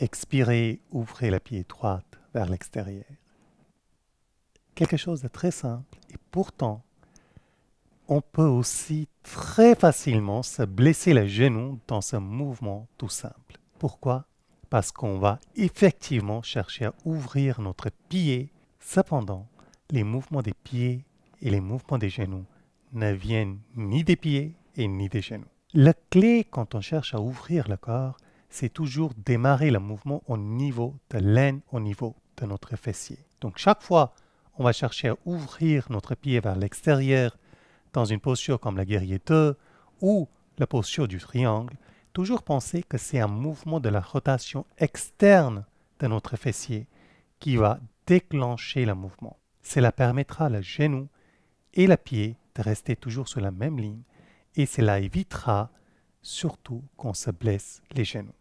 Expirez, ouvrez la pied étroite vers l'extérieur. Quelque chose de très simple et pourtant, on peut aussi très facilement se blesser le genou dans ce mouvement tout simple. Pourquoi Parce qu'on va effectivement chercher à ouvrir notre pied. Cependant, les mouvements des pieds et les mouvements des genoux ne viennent ni des pieds et ni des genoux. La clé quand on cherche à ouvrir le corps, c'est toujours démarrer le mouvement au niveau de l'aine, au niveau de notre fessier. Donc chaque fois, on va chercher à ouvrir notre pied vers l'extérieur dans une posture comme la guerrier 2 ou la posture du triangle, toujours penser que c'est un mouvement de la rotation externe de notre fessier qui va déclencher le mouvement. Cela permettra le genou et la pied de rester toujours sur la même ligne et cela évitera surtout quand ça blesse les genoux.